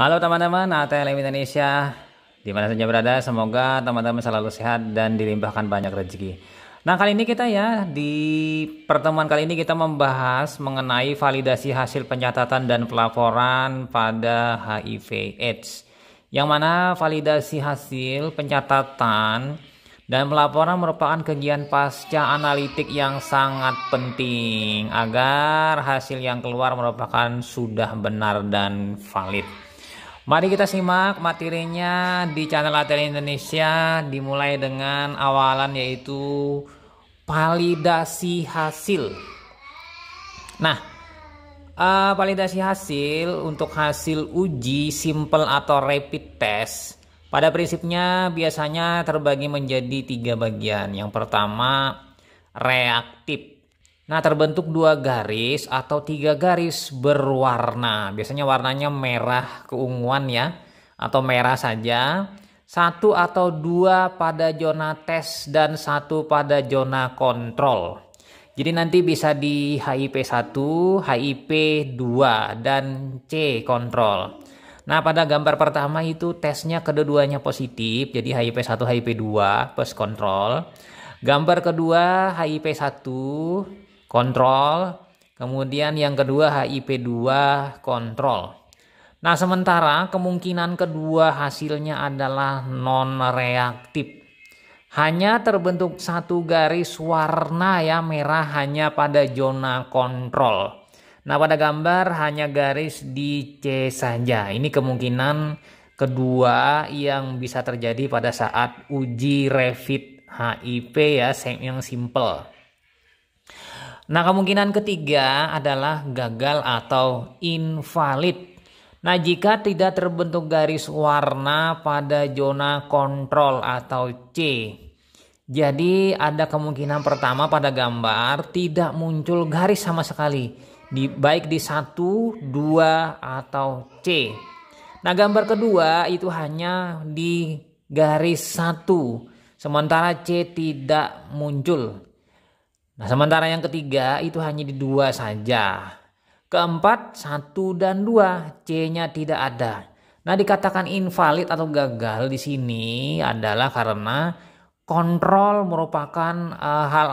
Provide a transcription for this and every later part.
Halo teman-teman, ATLM Indonesia Dimana saja berada, semoga teman-teman selalu sehat dan dilimpahkan banyak rezeki Nah kali ini kita ya, di pertemuan kali ini kita membahas mengenai validasi hasil pencatatan dan pelaporan pada HIV AIDS Yang mana validasi hasil pencatatan dan pelaporan merupakan kegiatan pasca analitik yang sangat penting agar hasil yang keluar merupakan sudah benar dan valid. Mari kita simak materinya di channel Atelier Indonesia dimulai dengan awalan yaitu validasi hasil. Nah, uh, validasi hasil untuk hasil uji simple atau rapid test pada prinsipnya biasanya terbagi menjadi tiga bagian. Yang pertama reaktif Nah terbentuk dua garis atau tiga garis berwarna. Biasanya warnanya merah keunguan ya atau merah saja. Satu atau dua pada zona tes dan satu pada zona kontrol. Jadi nanti bisa di HIP 1, HIP 2, dan C kontrol. Nah pada gambar pertama itu tesnya kedua-duanya positif. Jadi HIP 1, HIP 2 plus kontrol. Gambar kedua HIP 1, kontrol. Kemudian yang kedua HIP2 kontrol. Nah, sementara kemungkinan kedua hasilnya adalah non reaktif. Hanya terbentuk satu garis warna ya merah hanya pada zona kontrol. Nah, pada gambar hanya garis di C saja. Ini kemungkinan kedua yang bisa terjadi pada saat uji refit HIP ya yang simple. Nah, kemungkinan ketiga adalah gagal atau invalid. Nah, jika tidak terbentuk garis warna pada zona kontrol atau C. Jadi, ada kemungkinan pertama pada gambar tidak muncul garis sama sekali, di, baik di 1, 2, atau C. Nah, gambar kedua itu hanya di garis 1, sementara C tidak muncul. Nah, sementara yang ketiga itu hanya di dua saja. Keempat, satu dan dua, C-nya tidak ada. Nah, dikatakan invalid atau gagal di sini adalah karena kontrol merupakan hal-hal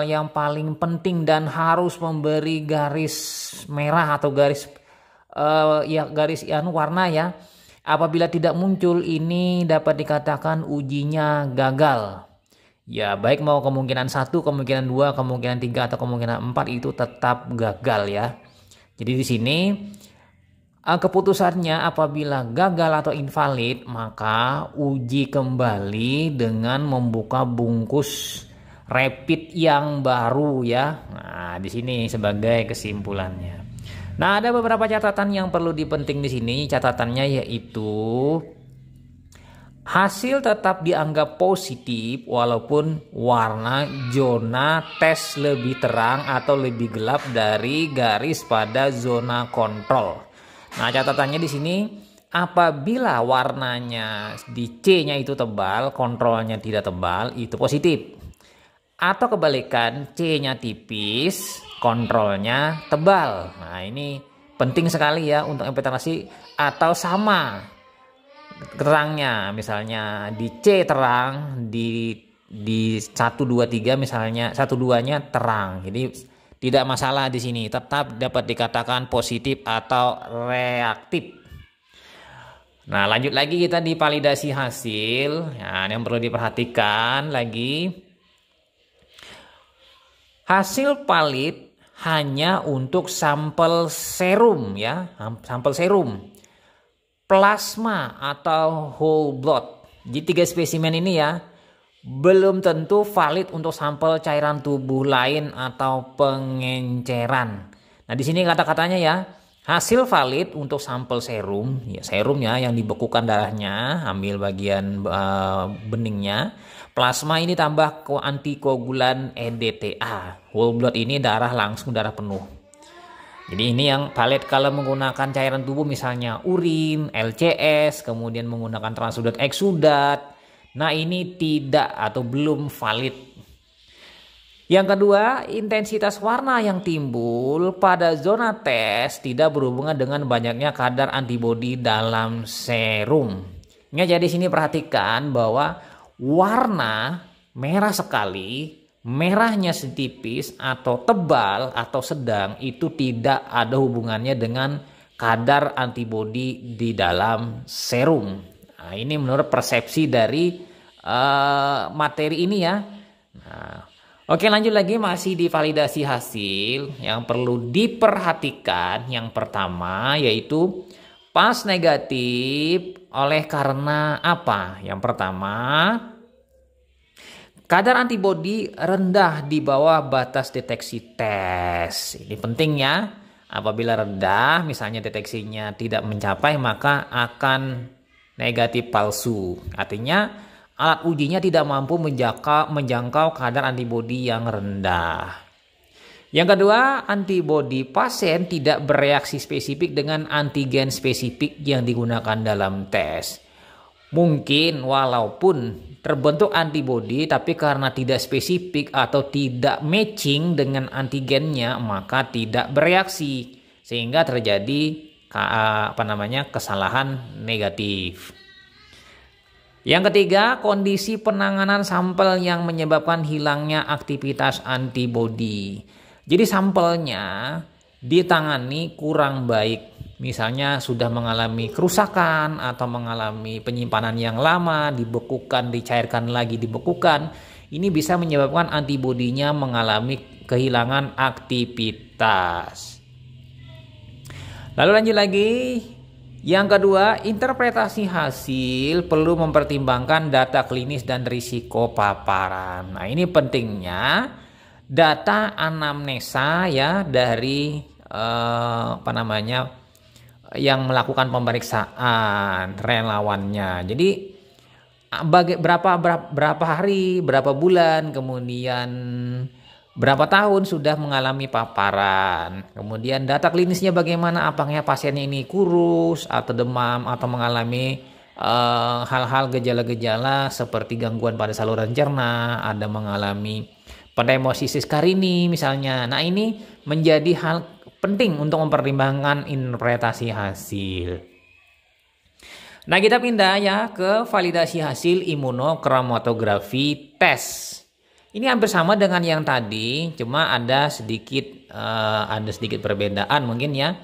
eh, uh, eh, yang paling penting dan harus memberi garis merah atau garis uh, ya garis ya, warna ya. Apabila tidak muncul ini dapat dikatakan ujinya gagal ya baik mau kemungkinan satu kemungkinan dua kemungkinan tiga atau kemungkinan empat itu tetap gagal ya jadi di sini eh, keputusannya apabila gagal atau invalid maka uji kembali dengan membuka bungkus rapid yang baru ya nah di sini sebagai kesimpulannya nah ada beberapa catatan yang perlu dipenting di sini catatannya yaitu Hasil tetap dianggap positif walaupun warna zona tes lebih terang atau lebih gelap dari garis pada zona kontrol. Nah, catatannya di sini apabila warnanya di C-nya itu tebal, kontrolnya tidak tebal, itu positif. Atau kebalikan, C-nya tipis, kontrolnya tebal. Nah, ini penting sekali ya untuk interpretasi atau sama terangnya misalnya di C terang di di 1 2 3 misalnya 1 2 nya terang. Jadi tidak masalah di sini, tetap dapat dikatakan positif atau reaktif. Nah, lanjut lagi kita di validasi hasil. Nah, yang perlu diperhatikan lagi hasil valid hanya untuk sampel serum ya, sampel serum plasma atau whole blood. Jadi tiga spesimen ini ya belum tentu valid untuk sampel cairan tubuh lain atau pengenceran. Nah, di sini kata-katanya ya, hasil valid untuk sampel serum, ya serumnya yang dibekukan darahnya, ambil bagian uh, beningnya. Plasma ini tambah ke antikoagulan EDTA. Whole blood ini darah langsung darah penuh. Jadi ini yang palet kalau menggunakan cairan tubuh misalnya urin, LCS, kemudian menggunakan transudat eksudat. Nah ini tidak atau belum valid. Yang kedua, intensitas warna yang timbul pada zona tes tidak berhubungan dengan banyaknya kadar antibodi dalam serum. Ya, jadi sini perhatikan bahwa warna merah sekali merahnya setipis atau tebal atau sedang itu tidak ada hubungannya dengan kadar antibodi di dalam serum. Nah, ini menurut persepsi dari uh, materi ini ya. Nah, Oke lanjut lagi masih divalidasi hasil yang perlu diperhatikan yang pertama yaitu pas negatif oleh karena apa? Yang pertama Kadar antibodi rendah di bawah batas deteksi tes. Ini penting ya. Apabila rendah, misalnya deteksinya tidak mencapai, maka akan negatif palsu. Artinya, alat ujinya tidak mampu menjangkau, menjangkau kadar antibodi yang rendah. Yang kedua, antibodi pasien tidak bereaksi spesifik dengan antigen spesifik yang digunakan dalam tes. Mungkin walaupun terbentuk antibodi tapi karena tidak spesifik atau tidak matching dengan antigennya maka tidak bereaksi sehingga terjadi apa namanya kesalahan negatif. Yang ketiga, kondisi penanganan sampel yang menyebabkan hilangnya aktivitas antibodi. Jadi sampelnya ditangani kurang baik misalnya sudah mengalami kerusakan atau mengalami penyimpanan yang lama, dibekukan, dicairkan lagi, dibekukan, ini bisa menyebabkan antibodinya mengalami kehilangan aktivitas. Lalu lanjut lagi, yang kedua, interpretasi hasil perlu mempertimbangkan data klinis dan risiko paparan. Nah, ini pentingnya data anamnesa ya dari eh, apa namanya? yang melakukan pemeriksaan relawannya. Jadi ah, baga- berapa, berapa hari, berapa bulan, kemudian berapa tahun sudah mengalami paparan. Kemudian data klinisnya bagaimana? Apakah pasiennya ini kurus atau demam atau mengalami uh, hal-hal gejala-gejala seperti gangguan pada saluran cerna, ada mengalami pneumosis karini misalnya. Nah, ini menjadi hal penting untuk mempertimbangkan interpretasi hasil. Nah, kita pindah ya ke validasi hasil imunokromatografi tes. Ini hampir sama dengan yang tadi, cuma ada sedikit uh, ada sedikit perbedaan mungkin ya.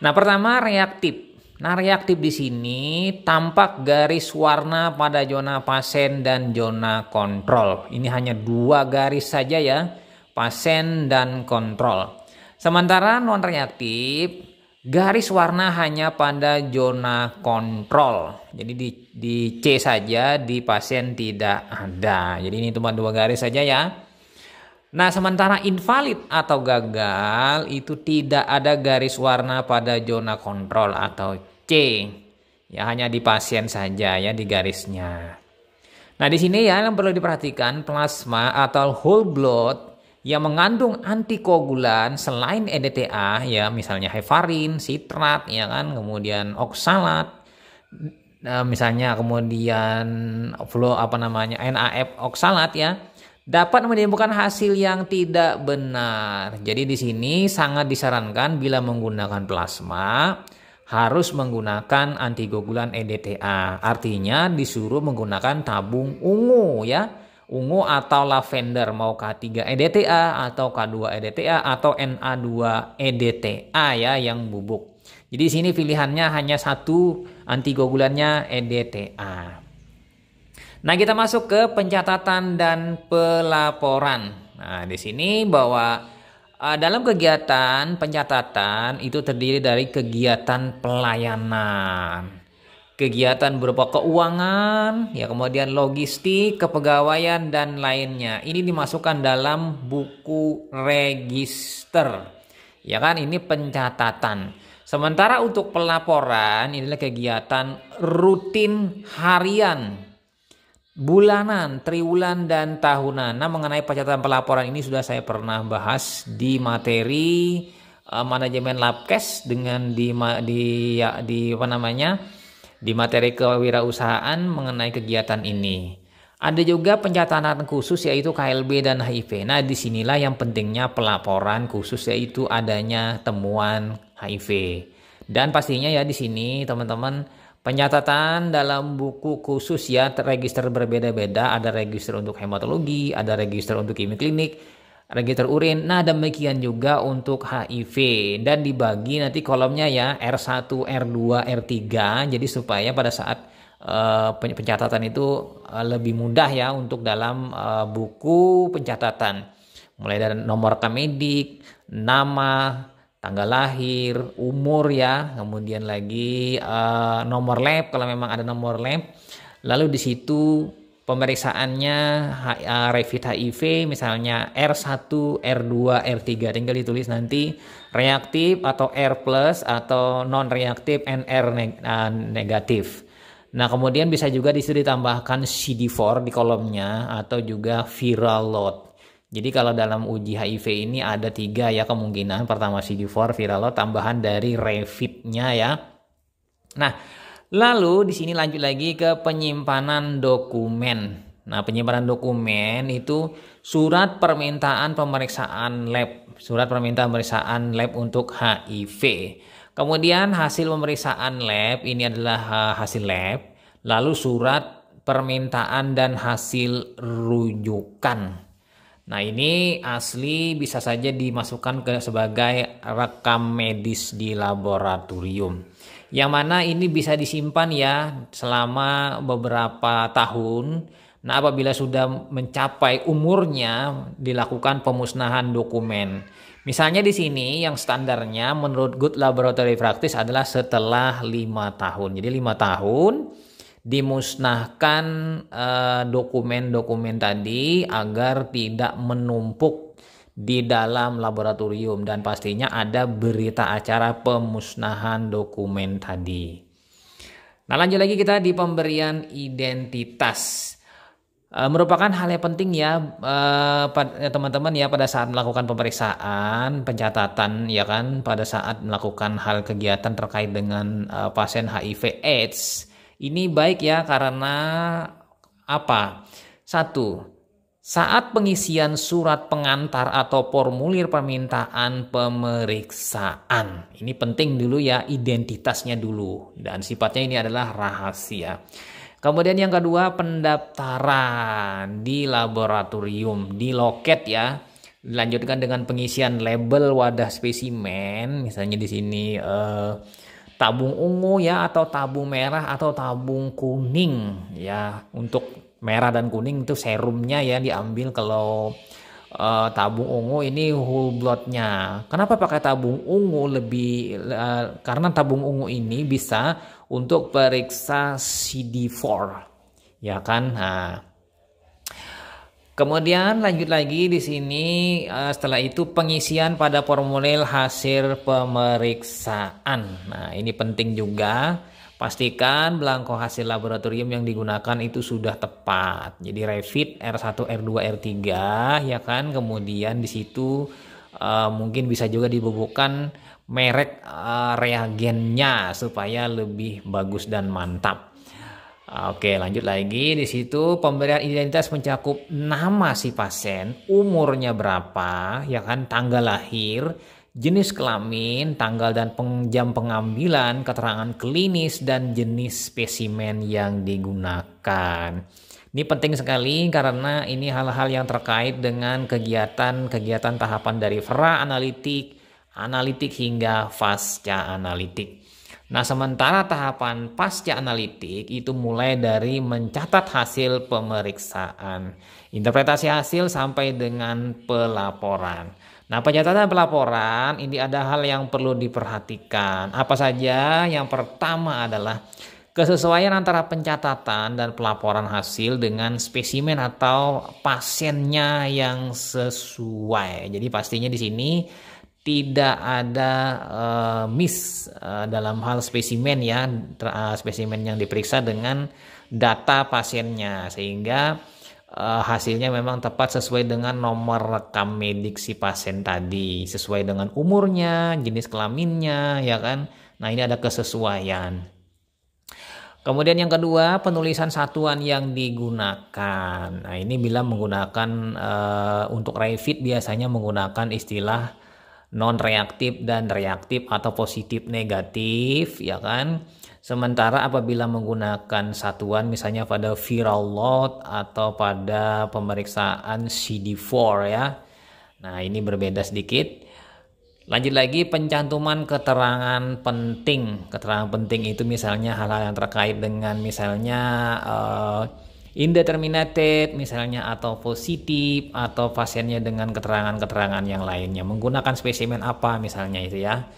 Nah, pertama reaktif. Nah, reaktif di sini tampak garis warna pada zona pasien dan zona kontrol. Ini hanya dua garis saja ya, pasien dan kontrol. Sementara non reaktif, garis warna hanya pada zona kontrol. Jadi di, di C saja di pasien tidak ada. Jadi ini cuma dua garis saja ya. Nah, sementara invalid atau gagal itu tidak ada garis warna pada zona kontrol atau C. Ya, hanya di pasien saja ya di garisnya. Nah, di sini ya yang perlu diperhatikan plasma atau whole blood yang mengandung antikoagulan selain EDTA ya misalnya heparin, sitrat ya kan, kemudian oksalat e, misalnya kemudian flow apa namanya NAF oksalat ya dapat menimbulkan hasil yang tidak benar. Jadi di sini sangat disarankan bila menggunakan plasma harus menggunakan antikoagulan EDTA. Artinya disuruh menggunakan tabung ungu ya ungu atau lavender mau K3 EDTA atau K2 EDTA atau NA2 EDTA ya yang bubuk. Jadi sini pilihannya hanya satu antikoagulannya EDTA. Nah, kita masuk ke pencatatan dan pelaporan. Nah, di sini bahwa eh, dalam kegiatan pencatatan itu terdiri dari kegiatan pelayanan kegiatan berupa keuangan, ya kemudian logistik, kepegawaian dan lainnya. Ini dimasukkan dalam buku register. Ya kan ini pencatatan. Sementara untuk pelaporan inilah kegiatan rutin harian bulanan, triwulan dan tahunan. Nah, mengenai pencatatan pelaporan ini sudah saya pernah bahas di materi uh, manajemen labkes dengan di di ya, di apa namanya? di materi kewirausahaan mengenai kegiatan ini. Ada juga pencatatan khusus yaitu KLB dan HIV. Nah, disinilah yang pentingnya pelaporan khusus yaitu adanya temuan HIV. Dan pastinya ya di sini teman-teman pencatatan dalam buku khusus ya register berbeda-beda. Ada register untuk hematologi, ada register untuk kimia klinik, ada urin. Nah, demikian juga untuk HIV dan dibagi nanti kolomnya ya R1, R2, R3. Jadi supaya pada saat uh, pencatatan itu uh, lebih mudah ya untuk dalam uh, buku pencatatan. Mulai dari nomor kamedik, nama, tanggal lahir, umur ya, kemudian lagi uh, nomor lab kalau memang ada nomor lab. Lalu di situ pemeriksaannya eh, rapid HIV misalnya R1, R2, R3 tinggal ditulis nanti reaktif atau R+ plus atau non reaktif NR eh, negatif. Nah, kemudian bisa juga di sini ditambahkan CD4 di kolomnya atau juga viral load. Jadi kalau dalam uji HIV ini ada tiga ya kemungkinan. Pertama CD4 viral load tambahan dari revitnya ya. Nah, Lalu di sini lanjut lagi ke penyimpanan dokumen. Nah, penyimpanan dokumen itu surat permintaan pemeriksaan lab, surat permintaan pemeriksaan lab untuk HIV. Kemudian hasil pemeriksaan lab ini adalah hasil lab, lalu surat permintaan dan hasil rujukan. Nah, ini asli bisa saja dimasukkan ke sebagai rekam medis di laboratorium. Yang mana ini bisa disimpan ya selama beberapa tahun. Nah, apabila sudah mencapai umurnya dilakukan pemusnahan dokumen. Misalnya di sini yang standarnya menurut Good Laboratory Practice adalah setelah lima tahun. Jadi lima tahun dimusnahkan eh, dokumen-dokumen tadi agar tidak menumpuk di dalam laboratorium dan pastinya ada berita acara pemusnahan dokumen tadi. Nah, lanjut lagi kita di pemberian identitas. E, merupakan hal yang penting ya eh, teman-teman ya pada saat melakukan pemeriksaan, pencatatan ya kan pada saat melakukan hal kegiatan terkait dengan e, pasien HIV AIDS ini baik ya karena apa? Satu, saat pengisian surat pengantar atau formulir permintaan pemeriksaan. Ini penting dulu ya identitasnya dulu dan sifatnya ini adalah rahasia. Kemudian yang kedua pendaftaran di laboratorium, di loket ya. Dilanjutkan dengan pengisian label wadah spesimen, misalnya di sini eh, tabung ungu ya atau tabung merah atau tabung kuning ya untuk merah dan kuning itu serumnya ya diambil kalau uh, tabung ungu ini whole bloodnya kenapa pakai tabung ungu lebih uh, karena tabung ungu ini bisa untuk periksa CD4 ya kan nah Kemudian lanjut lagi di sini eh, setelah itu pengisian pada formulir hasil pemeriksaan. Nah, ini penting juga. Pastikan belangko hasil laboratorium yang digunakan itu sudah tepat. Jadi refit R1, R2, R3 ya kan. Kemudian di situ eh, mungkin bisa juga dibubukkan merek eh, reagennya supaya lebih bagus dan mantap. Ah, oke, lanjut lagi. Di situ pemberian identitas mencakup nama si pasien, umurnya berapa, ya kan, tanggal lahir, jenis kelamin, tanggal dan jam pengambilan, keterangan klinis dan jenis spesimen yang digunakan. Ini penting sekali karena ini hal-hal yang terkait dengan kegiatan-kegiatan tahapan dari pra analitik, analitik hingga pasca analitik. Nah, sementara tahapan pasca analitik itu mulai dari mencatat hasil pemeriksaan, interpretasi hasil sampai dengan pelaporan. Nah, pencatatan pelaporan ini ada hal yang perlu diperhatikan. Apa saja? Yang pertama adalah kesesuaian antara pencatatan dan pelaporan hasil dengan spesimen atau pasiennya yang sesuai. Jadi pastinya di sini tidak ada uh, miss uh, dalam hal spesimen ya uh, spesimen yang diperiksa dengan data pasiennya sehingga uh, hasilnya memang tepat sesuai dengan nomor rekam medik si pasien tadi sesuai dengan umurnya jenis kelaminnya ya kan nah ini ada kesesuaian kemudian yang kedua penulisan satuan yang digunakan nah ini bila menggunakan e, untuk refit biasanya menggunakan istilah non reaktif dan reaktif atau positif negatif ya kan sementara apabila menggunakan satuan misalnya pada viral load atau pada pemeriksaan CD4 ya nah ini berbeda sedikit Lanjut lagi pencantuman keterangan penting. Keterangan penting itu misalnya hal-hal yang terkait dengan misalnya uh, Indeterminate misalnya atau positif atau pasiennya dengan keterangan-keterangan yang lainnya menggunakan spesimen apa misalnya itu ya.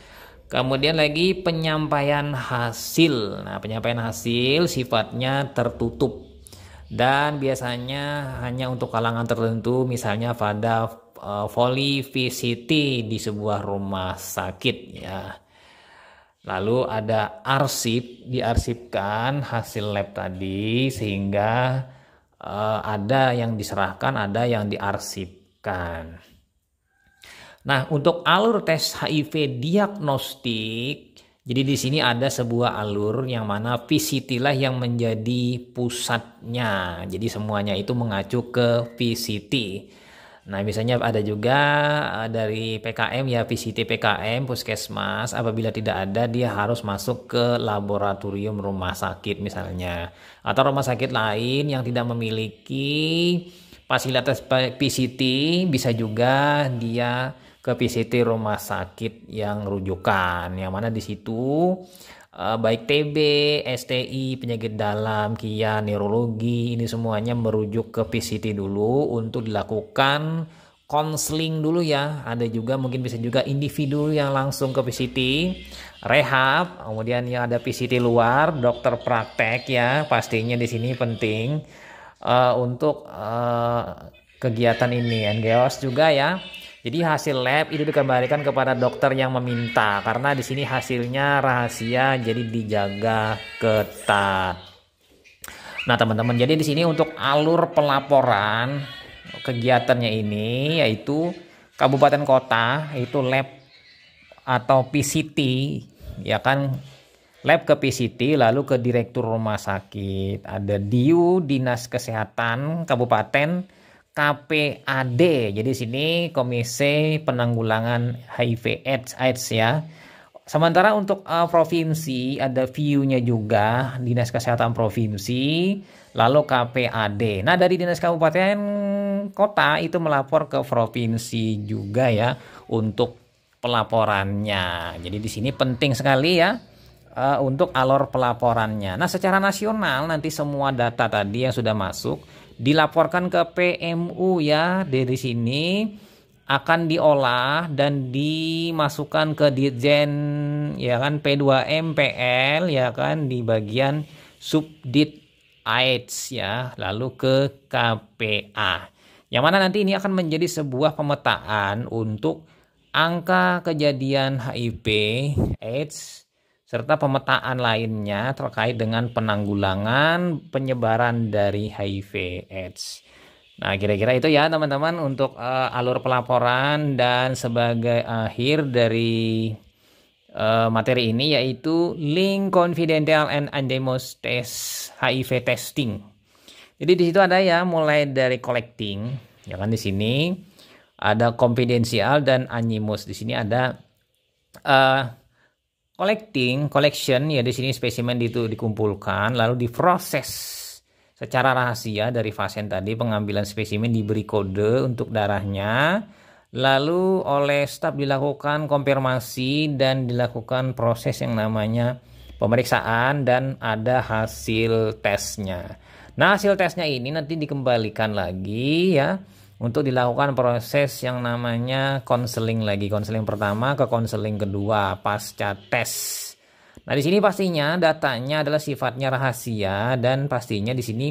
Kemudian lagi penyampaian hasil. Nah, penyampaian hasil sifatnya tertutup dan biasanya hanya untuk kalangan tertentu misalnya pada uh, eh, voli VCT di sebuah rumah sakit ya. Lalu ada arsip, diarsipkan hasil lab tadi sehingga uh, ada yang diserahkan, ada yang diarsipkan. Nah, untuk alur tes HIV diagnostik, jadi di sini ada sebuah alur yang mana VCT lah yang menjadi pusatnya. Jadi semuanya itu mengacu ke VCT. Nah, misalnya ada juga eh, dari PKM ya PCT PKM Puskesmas apabila tidak ada dia harus masuk ke laboratorium rumah sakit misalnya atau rumah sakit lain yang tidak memiliki fasilitas PCT bisa juga dia ke PCT rumah sakit yang rujukan yang mana di situ Eh, baik TB, STI, penyakit dalam, kia, neurologi ini semuanya merujuk ke PCT dulu untuk dilakukan konseling dulu ya. Ada juga mungkin bisa juga individu yang langsung ke PCT, rehab, kemudian yang ada PCT luar, dokter praktek ya. Pastinya di sini penting uh, untuk uh, kegiatan ini. NGOs juga ya. Jadi hasil lab itu dikembalikan kepada dokter yang meminta karena di sini hasilnya rahasia jadi dijaga ketat. Nah, teman-teman, jadi di sini untuk alur pelaporan kegiatannya ini yaitu kabupaten kota itu lab atau PCT ya kan lab ke PCT lalu ke direktur rumah sakit ada DIU Dinas Kesehatan Kabupaten KPAD. Jadi sini Komisi Penanggulangan HIV AIDS, AIDS ya. Sementara untuk uh, provinsi ada view-nya juga Dinas Kesehatan Provinsi, lalu KPAD. Nah, dari Dinas Kabupaten Kota itu melapor ke provinsi juga ya untuk pelaporannya. Jadi di sini penting sekali ya uh, untuk alur pelaporannya. Nah, secara nasional nanti semua data tadi yang sudah masuk dilaporkan ke PMU ya dari sini akan diolah dan dimasukkan ke Ditjen ya kan P2MPL ya kan di bagian Subdit AIDS ya lalu ke KPA yang mana nanti ini akan menjadi sebuah pemetaan untuk angka kejadian HIV AIDS serta pemetaan lainnya terkait dengan penanggulangan penyebaran dari HIV AIDS. Nah, kira-kira itu ya teman-teman untuk uh, alur pelaporan dan sebagai akhir dari uh, materi ini yaitu link confidential and anonymous test HIV testing. Jadi di situ ada ya mulai dari collecting, ya kan di sini ada confidential dan anonymous. Di sini ada uh, collecting, collection ya di sini spesimen itu dikumpulkan lalu diproses secara rahasia dari pasien tadi pengambilan spesimen diberi kode untuk darahnya lalu oleh staf dilakukan konfirmasi dan dilakukan proses yang namanya pemeriksaan dan ada hasil tesnya. Nah, hasil tesnya ini nanti dikembalikan lagi ya untuk dilakukan proses yang namanya konseling lagi. Konseling pertama ke konseling kedua pasca tes. Nah, di sini pastinya datanya adalah sifatnya rahasia dan pastinya di sini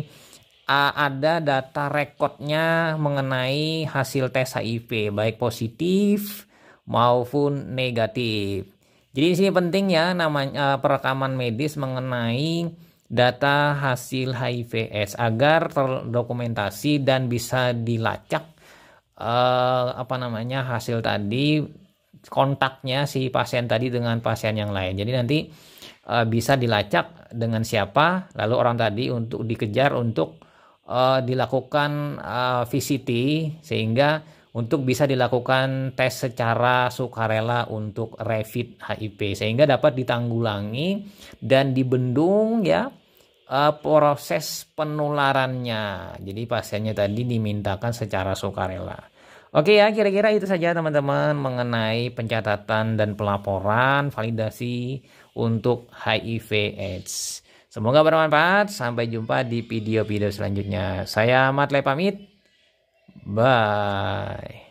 ada data rekodnya mengenai hasil tes HIV baik positif maupun negatif. Jadi di sini penting ya namanya eh, perekaman medis mengenai data hasil HIVS agar terdokumentasi dan bisa dilacak eh, apa namanya hasil tadi kontaknya si pasien tadi dengan pasien yang lain. Jadi nanti eh, bisa dilacak dengan siapa, lalu orang tadi untuk dikejar untuk eh, dilakukan eh, VCT sehingga untuk bisa dilakukan tes secara sukarela untuk revit HIV sehingga dapat ditanggulangi dan dibendung ya uh, proses penularannya. Jadi pasiennya tadi dimintakan secara sukarela. Oke ya, kira-kira itu saja teman-teman mengenai pencatatan dan pelaporan validasi untuk HIV AIDS. Semoga bermanfaat. Sampai jumpa di video-video selanjutnya. Saya Matle pamit. Bye.